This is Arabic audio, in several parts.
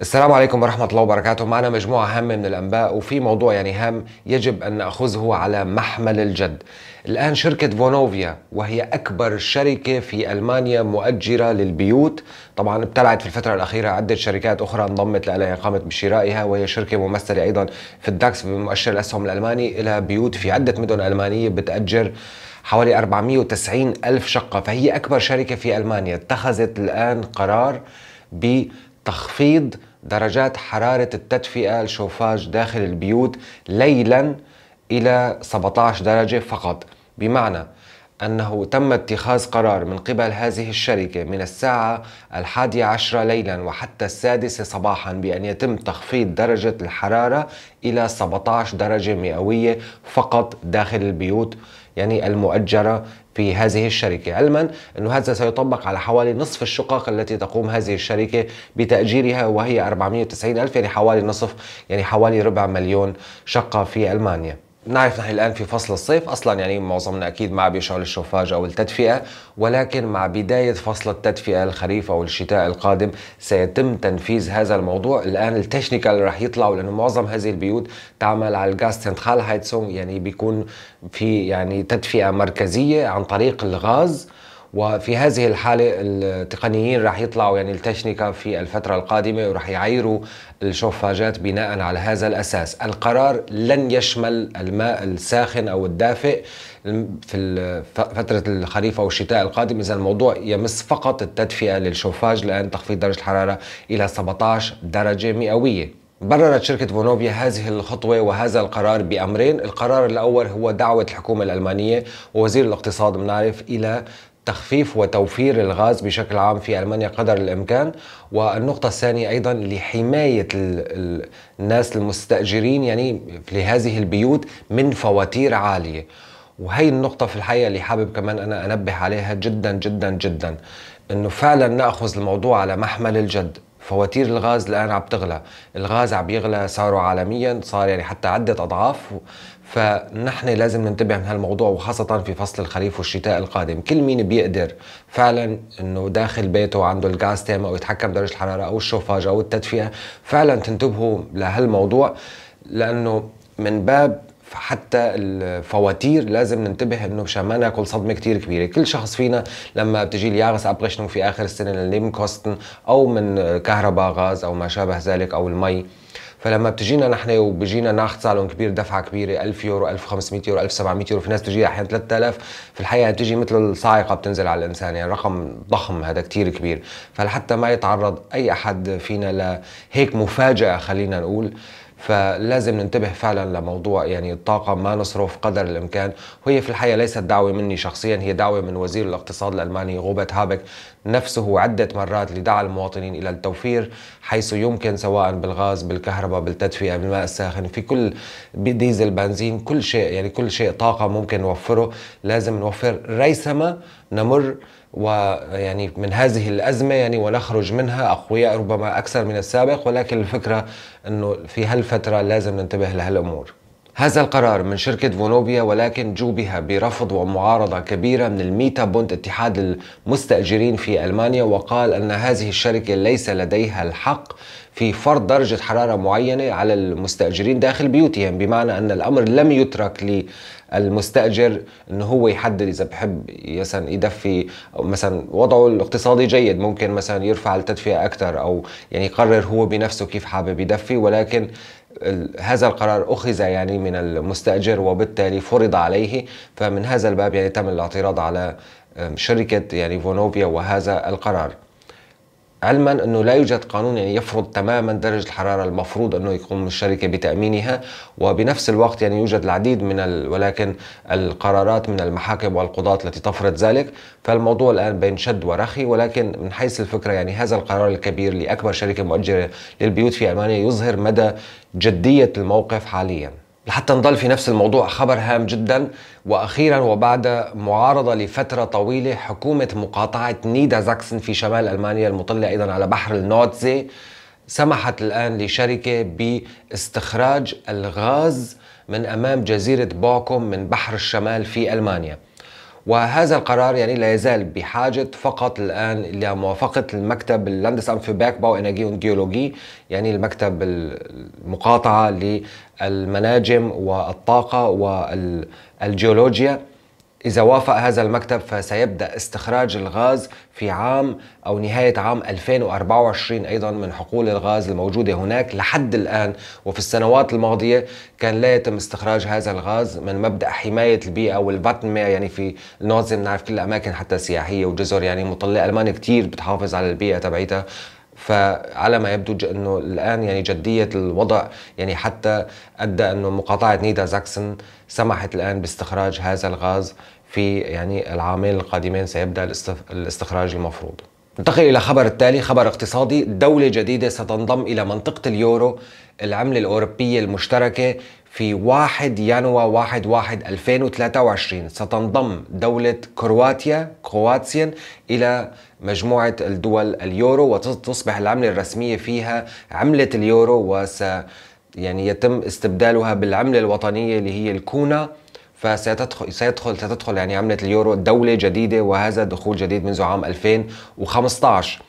السلام عليكم ورحمة الله وبركاته معنا مجموعة هامة من الأنباء وفي موضوع يعني هام يجب أن نأخذه على محمل الجد الآن شركة فونوفيا وهي أكبر شركة في ألمانيا مؤجرة للبيوت طبعا ابتلعت في الفترة الأخيرة عدة شركات أخرى انضمت لها قامت بشرائها وهي شركة ممثلة أيضا في الداكس بمؤشر الأسهم الألماني إلى بيوت في عدة مدن ألمانية بتأجر حوالي 490 ألف شقة فهي أكبر شركة في ألمانيا اتخذت الآن قرار ب تخفيض درجات حرارة التدفئة الشوفاج داخل البيوت ليلا إلى 17 درجة فقط بمعنى أنه تم اتخاذ قرار من قبل هذه الشركة من الساعة الحادية عشرة ليلا وحتى السادسة صباحا بأن يتم تخفيض درجة الحرارة إلى 17 درجة مئوية فقط داخل البيوت يعني المؤجرة في هذه الشركة علما أن هذا سيطبق على حوالي نصف الشقق التي تقوم هذه الشركة بتأجيرها وهي 490 ألف يعني حوالي نصف يعني حوالي ربع مليون شقة في ألمانيا نعرف نحن الآن في فصل الصيف أصلا يعني معظمنا أكيد ما بيشغل الشوفاج أو التدفئة ولكن مع بداية فصل التدفئة الخريف أو الشتاء القادم سيتم تنفيذ هذا الموضوع الآن التكنيكال اللي راح يطلعوا لأنه معظم هذه البيوت تعمل على الغاز سنترال هايتسون يعني بيكون في يعني تدفئة مركزية عن طريق الغاز وفي هذه الحالة التقنيين راح يطلعوا يعني التشنيكا في الفترة القادمة وراح يعيروا الشوفاجات بناء على هذا الأساس القرار لن يشمل الماء الساخن أو الدافئ في فترة الخريف أو الشتاء القادم إذا الموضوع يمس فقط التدفئة للشوفاج لأن تخفيض درجة الحرارة إلى 17 درجة مئوية بررت شركة فونوفيا هذه الخطوة وهذا القرار بأمرين القرار الأول هو دعوة الحكومة الألمانية ووزير الاقتصاد منعرف إلى تخفيف وتوفير الغاز بشكل عام في ألمانيا قدر الإمكان والنقطة الثانية أيضا لحماية الناس المستأجرين يعني لهذه البيوت من فواتير عالية وهي النقطة في الحقيقة اللي حابب كمان أنا أنبه عليها جدا جدا جدا أنه فعلا نأخذ الموضوع على محمل الجد فواتير الغاز الآن عم تغلى الغاز عم يغلى سعره عالميا صار يعني حتى عدة أضعاف فنحن لازم ننتبه من هالموضوع وخاصة في فصل الخريف والشتاء القادم كل مين بيقدر فعلا انه داخل بيته عنده الغاز تام او يتحكم بدرجة الحرارة او الشوفاج او التدفئة فعلا تنتبهوا لهالموضوع لانه من باب حتى الفواتير لازم ننتبه انه مشان ما ناكل صدمه كثير كبيره، كل شخص فينا لما بتجي الياغس ابريشنو في اخر السنه للليم كوستن او من كهرباء غاز او ما شابه ذلك او المي فلما بتجينا نحن وبيجينا ناخذ صالون كبير دفعه كبيره 1000 يورو 1500 يورو 1700 يورو في ناس بتجي احيانا 3000 في الحقيقه بتجي مثل الصاعقه بتنزل على الانسان يعني رقم ضخم هذا كثير كبير فلحتى ما يتعرض اي احد فينا لهيك مفاجاه خلينا نقول فلازم ننتبه فعلا لموضوع يعني الطاقة ما نصرف قدر الإمكان وهي في الحقيقة ليست دعوة مني شخصيا هي دعوة من وزير الاقتصاد الألماني غوبت هابك نفسه عدة مرات لدعا المواطنين إلى التوفير حيث يمكن سواء بالغاز بالكهرباء بالتدفئة بالماء الساخن في كل ديزل بنزين كل شيء يعني كل شيء طاقة ممكن نوفره لازم نوفر ريثما نمر ويعني من هذه الأزمة يعني ونخرج منها أقوياء ربما أكثر من السابق ولكن الفكرة أنه في هالفترة لازم ننتبه لهالأمور هذا القرار من شركة فونوبيا ولكن جوبها برفض ومعارضة كبيرة من الميتا بوند اتحاد المستأجرين في ألمانيا وقال أن هذه الشركة ليس لديها الحق في فرض درجة حرارة معينة على المستأجرين داخل بيوتهم بمعنى أن الأمر لم يترك للمستأجر أنه هو يحدد إذا بحب مثلا يدفي أو مثلا وضعه الاقتصادي جيد ممكن مثلا يرفع التدفئة أكثر أو يعني يقرر هو بنفسه كيف حابب يدفي ولكن هذا القرار أخذ يعني من المستأجر وبالتالي فرض عليه فمن هذا الباب يعني تم الاعتراض على شركة يعني فونوبيا وهذا القرار علما انه لا يوجد قانون يعني يفرض تماما درجه الحراره المفروض انه يقوم الشركه بتامينها وبنفس الوقت يعني يوجد العديد من ال... ولكن القرارات من المحاكم والقضاة التي تفرض ذلك فالموضوع الان بين شد ورخي ولكن من حيث الفكره يعني هذا القرار الكبير لاكبر شركه مؤجره للبيوت في المانيا يظهر مدى جديه الموقف حاليا لحتى نضل في نفس الموضوع خبر هام جدا واخيرا وبعد معارضه لفتره طويله حكومه مقاطعه نيدا زاكسن في شمال المانيا المطله ايضا على بحر النورتزي سمحت الان لشركه باستخراج الغاز من امام جزيره باكوم من بحر الشمال في المانيا وهذا القرار يعني لا يزال بحاجة فقط الآن إلى موافقة المكتب أم في باو إنرجي جيولوجي يعني المكتب المقاطعة للمناجم والطاقة والجيولوجيا إذا وافق هذا المكتب فسيبدأ استخراج الغاز في عام أو نهاية عام 2024 أيضا من حقول الغاز الموجودة هناك لحد الآن وفي السنوات الماضية كان لا يتم استخراج هذا الغاز من مبدأ حماية البيئة والباتنمية يعني في النورث بنعرف كل الأماكن حتى سياحية وجزر يعني مطلع ألمانيا كتير بتحافظ على البيئة تبعيتها فعلى ما يبدو انه الان يعني جديه الوضع يعني حتى ادى انه مقاطعه نيدا زاكسن سمحت الان باستخراج هذا الغاز في يعني العامين القادمين سيبدا الاستخراج المفروض. ننتقل الى خبر التالي خبر اقتصادي دوله جديده ستنضم الى منطقه اليورو العمله الاوروبيه المشتركه في 1 يناير 1 1 2023 ستنضم دولة كرواتيا كرواتيا إلى مجموعة الدول اليورو وتصبح العملة الرسمية فيها عملة اليورو وس يعني يتم استبدالها بالعملة الوطنية اللي هي الكونا فسيدخل سيدخل ستدخل يعني عملة اليورو دولة جديدة وهذا دخول جديد منذ عام 2015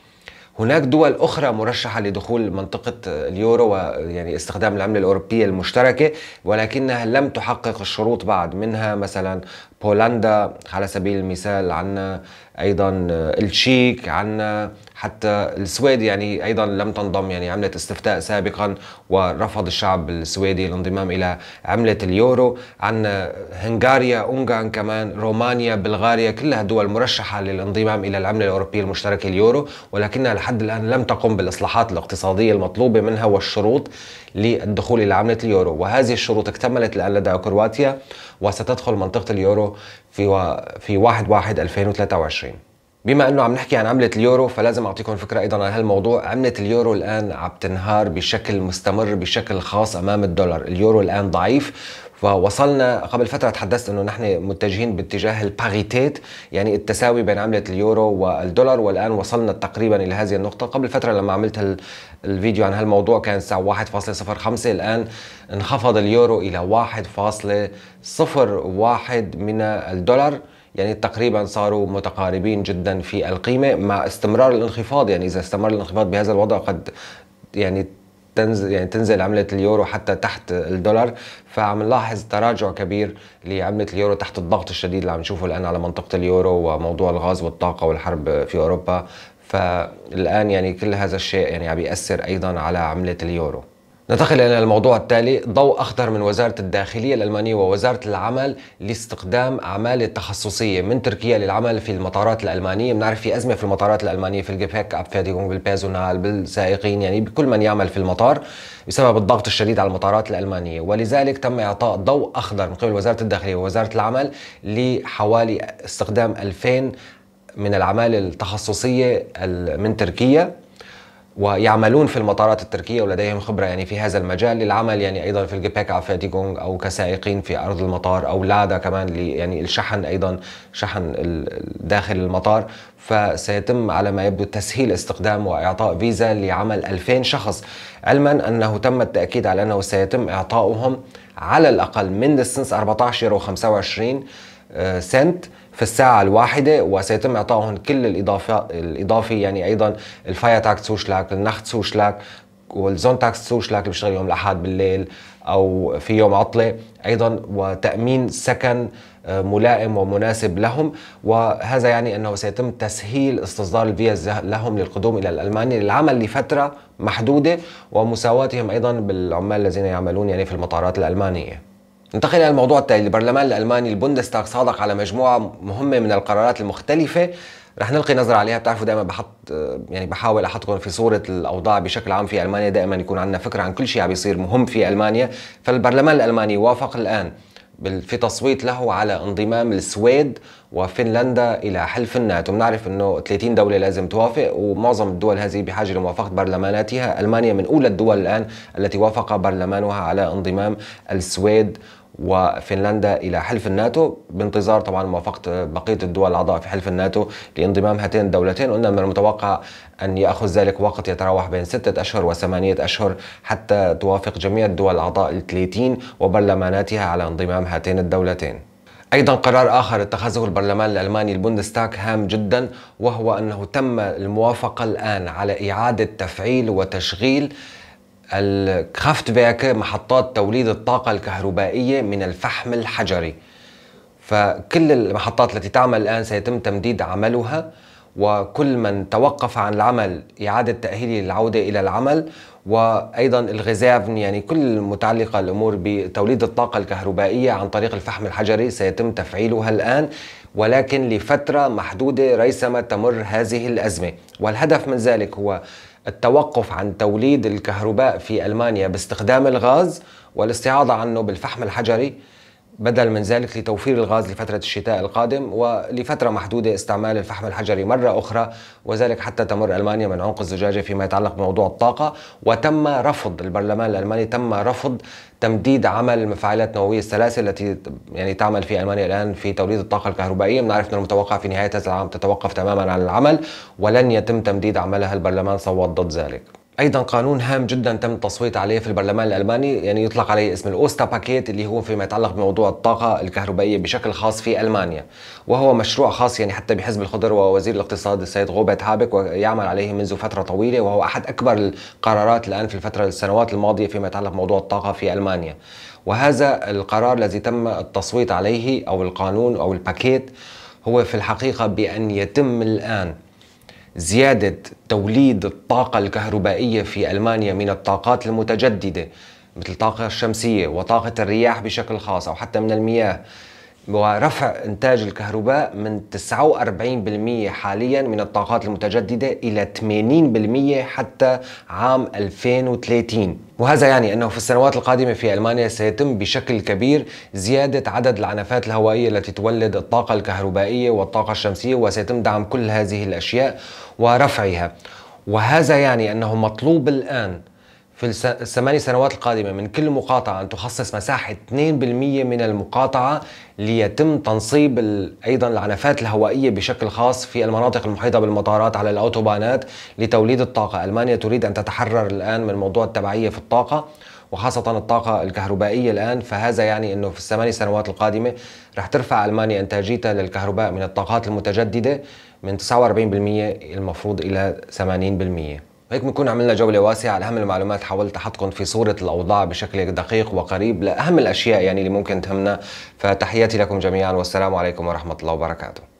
هناك دول أخرى مرشحة لدخول منطقة اليورو ويعني استخدام العملة الأوروبية المشتركة ولكنها لم تحقق الشروط بعد منها مثلا بولندا على سبيل المثال عنا أيضا التشيك عنا حتى السويد يعني أيضا لم تنضم يعني عملت استفتاء سابقا ورفض الشعب السويدي الانضمام إلى عملة اليورو عنا هنغاريا أونغان كمان رومانيا بلغاريا كلها دول مرشحة للانضمام إلى العملة الأوروبية المشتركة اليورو ولكنها لحد الآن لم تقم بالإصلاحات الاقتصادية المطلوبة منها والشروط للدخول إلى عملة اليورو وهذه الشروط اكتملت الآن لدى كرواتيا وستدخل منطقة اليورو في و... في 1 1 2023 بما انه عم نحكي عن عمله اليورو فلازم اعطيكم فكره ايضا عن هالموضوع عمله اليورو الان عم تنهار بشكل مستمر بشكل خاص امام الدولار اليورو الان ضعيف فوصلنا قبل فتره تحدثت انه نحن متجهين باتجاه الباريتيت يعني التساوي بين عمله اليورو والدولار والان وصلنا تقريبا الى هذه النقطه قبل فتره لما عملت الفيديو عن هالموضوع كان الساعه 1.05 الان انخفض اليورو الى 1.01 من الدولار يعني تقريبا صاروا متقاربين جدا في القيمه مع استمرار الانخفاض يعني اذا استمر الانخفاض بهذا الوضع قد يعني تنزل يعني تنزل عمله اليورو حتى تحت الدولار فعم نلاحظ تراجع كبير لعمله اليورو تحت الضغط الشديد اللي عم نشوفه الان على منطقه اليورو وموضوع الغاز والطاقه والحرب في اوروبا فالان يعني كل هذا الشيء يعني عم بيأثر ايضا على عمله اليورو ننتقل إلى الموضوع التالي ضوء أخضر من وزارة الداخلية الألمانية ووزارة العمل لاستقدام عمالة تخصصية من تركيا للعمل في المطارات الألمانية بنعرف في أزمة في المطارات الألمانية في الجبهك أبفاديكم بالبيزونال بالسائقين يعني بكل من يعمل في المطار بسبب الضغط الشديد على المطارات الألمانية ولذلك تم إعطاء ضوء أخضر من قبل وزارة الداخلية ووزارة العمل لحوالي استخدام 2000 من العمالة التخصصية من تركيا ويعملون في المطارات التركية ولديهم خبرة يعني في هذا المجال للعمل يعني أيضا في الجباك عفادي أو كسائقين في أرض المطار أو لادا كمان يعني الشحن أيضا شحن داخل المطار فسيتم على ما يبدو تسهيل استخدام وإعطاء فيزا لعمل 2000 شخص علما أنه تم التأكيد على أنه سيتم إعطاؤهم على الأقل من السنس 14 و 25 سنت في الساعة الواحدة وسيتم إعطائهم كل الإضافة الإضافي يعني أيضا الفاير تاك سوشلاك النخت سوشلاك والزون تاكس سوشلاك اللي بيشتغل يوم الأحد بالليل أو في يوم عطلة أيضا وتأمين سكن آه، ملائم ومناسب لهم وهذا يعني أنه سيتم تسهيل استصدار الفيز لهم للقدوم إلى ألمانيا للعمل لفترة محدودة ومساواتهم أيضا بالعمال الذين يعملون يعني في المطارات الألمانية ننتقل إلى الموضوع التالي البرلمان الألماني البوندستاغ صادق على مجموعة مهمة من القرارات المختلفة رح نلقي نظرة عليها بتعرفوا دائما بحط يعني بحاول احطكم في صورة الاوضاع بشكل عام في المانيا دائما يكون عندنا فكرة عن كل شيء عم يصير مهم في المانيا فالبرلمان الالماني وافق الان في تصويت له على انضمام السويد وفنلندا الى حلف الناتو بنعرف انه 30 دوله لازم توافق ومعظم الدول هذه بحاجه لموافقه برلماناتها المانيا من اولى الدول الان التي وافق برلمانها على انضمام السويد وفنلندا الى حلف الناتو بانتظار طبعا موافقه بقيه الدول الاعضاء في حلف الناتو لانضمام هاتين الدولتين قلنا من المتوقع ان ياخذ ذلك وقت يتراوح بين سته اشهر وثمانيه اشهر حتى توافق جميع الدول الاعضاء ال 30 وبرلماناتها على انضمام هاتين الدولتين. أيضا قرار آخر اتخذه البرلمان الألماني البوندستاك هام جدا وهو أنه تم الموافقة الآن على إعادة تفعيل وتشغيل الكرافتفيرك محطات توليد الطاقة الكهربائية من الفحم الحجري فكل المحطات التي تعمل الآن سيتم تمديد عملها وكل من توقف عن العمل إعادة تأهيله للعودة إلى العمل وايضا الغذاء يعني كل متعلقه الامور بتوليد الطاقه الكهربائيه عن طريق الفحم الحجري سيتم تفعيلها الان ولكن لفتره محدوده ريثما تمر هذه الازمه والهدف من ذلك هو التوقف عن توليد الكهرباء في المانيا باستخدام الغاز والاستعاضه عنه بالفحم الحجري بدلا من ذلك لتوفير الغاز لفترة الشتاء القادم ولفترة محدودة استعمال الفحم الحجري مرة أخرى وذلك حتى تمر ألمانيا من عنق الزجاجة فيما يتعلق بموضوع الطاقة وتم رفض البرلمان الألماني تم رفض تمديد عمل المفاعلات النووية الثلاثة التي يعني تعمل في ألمانيا الآن في توليد الطاقة الكهربائية بنعرف أن المتوقع في نهاية هذا العام تتوقف تماما عن العمل ولن يتم تمديد عملها البرلمان صوت ضد ذلك ايضا قانون هام جدا تم التصويت عليه في البرلمان الالماني يعني يطلق عليه اسم الاوستا باكيت اللي هو فيما يتعلق بموضوع الطاقه الكهربائيه بشكل خاص في المانيا وهو مشروع خاص يعني حتى بحزب الخضر ووزير الاقتصاد السيد غوبت هابك ويعمل عليه منذ فتره طويله وهو احد اكبر القرارات الان في الفتره السنوات الماضيه فيما يتعلق بموضوع الطاقه في المانيا وهذا القرار الذي تم التصويت عليه او القانون او الباكيت هو في الحقيقه بان يتم الان زيادة توليد الطاقة الكهربائية في ألمانيا من الطاقات المتجددة مثل الطاقة الشمسية وطاقة الرياح بشكل خاص أو حتى من المياه ورفع إنتاج الكهرباء من 49% حاليا من الطاقات المتجددة إلى 80% حتى عام 2030 وهذا يعني أنه في السنوات القادمة في ألمانيا سيتم بشكل كبير زيادة عدد العنفات الهوائية التي تولد الطاقة الكهربائية والطاقة الشمسية وسيتم دعم كل هذه الأشياء ورفعها وهذا يعني أنه مطلوب الآن في الثماني سنوات القادمة من كل مقاطعة أن تخصص مساحة 2% من المقاطعة ليتم تنصيب أيضا العنفات الهوائية بشكل خاص في المناطق المحيطة بالمطارات على الأوتوبانات لتوليد الطاقة ألمانيا تريد أن تتحرر الآن من موضوع التبعية في الطاقة وخاصة الطاقة الكهربائية الآن فهذا يعني أنه في الثماني سنوات القادمة رح ترفع ألمانيا إنتاجيتها للكهرباء من الطاقات المتجددة من 49% المفروض إلى 80% هيك بنكون عملنا جولة واسعة على أهم المعلومات حاولت أحطكم في صورة الأوضاع بشكل دقيق وقريب لأهم الأشياء يعني اللي ممكن تهمنا فتحياتي لكم جميعا والسلام عليكم ورحمة الله وبركاته